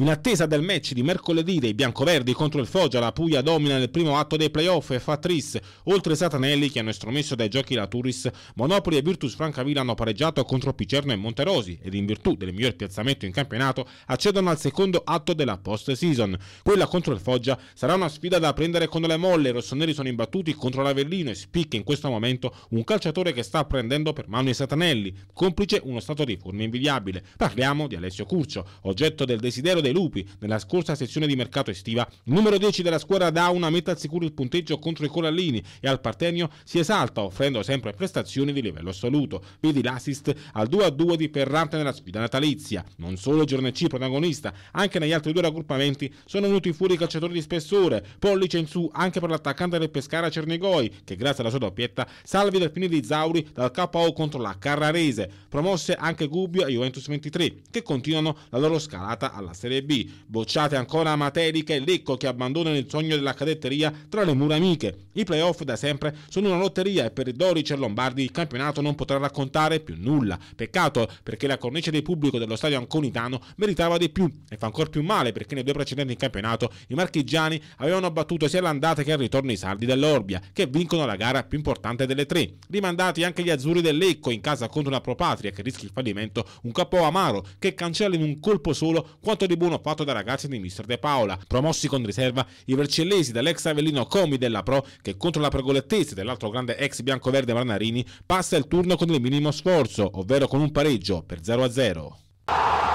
In attesa del match di mercoledì dei biancoverdi contro il Foggia, la Puglia domina nel primo atto dei playoff e fa tris, oltre Satanelli che hanno estromesso dai giochi la Turris, Monopoli e Virtus Francavilla hanno pareggiato contro Picerno e Monterosi ed in virtù del miglior piazzamento in campionato accedono al secondo atto della post-season. Quella contro il Foggia sarà una sfida da prendere con le molle, i rossoneri sono imbattuti contro l'Avellino e spicca in questo momento un calciatore che sta prendendo per mano i Satanelli, complice uno stato di forma invidiabile. Parliamo di Alessio Curcio, oggetto del desiderio dei De Lupi. Nella scorsa sessione di mercato estiva, il numero 10 della squadra dà una meta al sicuro il punteggio contro i Corallini e al Partenio si esalta offrendo sempre prestazioni di livello assoluto. Vedi l'assist al 2-2 di Ferrante nella sfida natalizia. Non solo C protagonista, anche negli altri due raggruppamenti sono venuti fuori i calciatori di spessore, pollice in su anche per l'attaccante del Pescara Cernigoi, che grazie alla sua doppietta salvi del Pini di Zauri dal KO contro la Carrarese. Promosse anche Gubbio e Juventus 23, che continuano la loro scalata alla Serie Serie B. Bocciate ancora Materica e Lecco che abbandonano il sogno della cadetteria tra le mura amiche. I playoff da sempre sono una lotteria e per i Dorici e Lombardi il campionato non potrà raccontare più nulla. Peccato perché la cornice del pubblico dello stadio anconitano meritava di più e fa ancora più male perché nei due precedenti in campionato i marchigiani avevano battuto sia l'andata che il ritorno i sardi dell'Orbia che vincono la gara più importante delle tre. Rimandati anche gli azzurri del Lecco in casa contro una Propatria che rischia il fallimento, un capo amaro che cancella in un colpo solo quanto di buono 1 fatto da ragazzi di Mister De Paola. Promossi con riserva i vercellesi dall'ex Avellino Comi della Pro che contro la pergolettese dell'altro grande ex biancoverde Marnarini passa il turno con il minimo sforzo, ovvero con un pareggio per 0-0.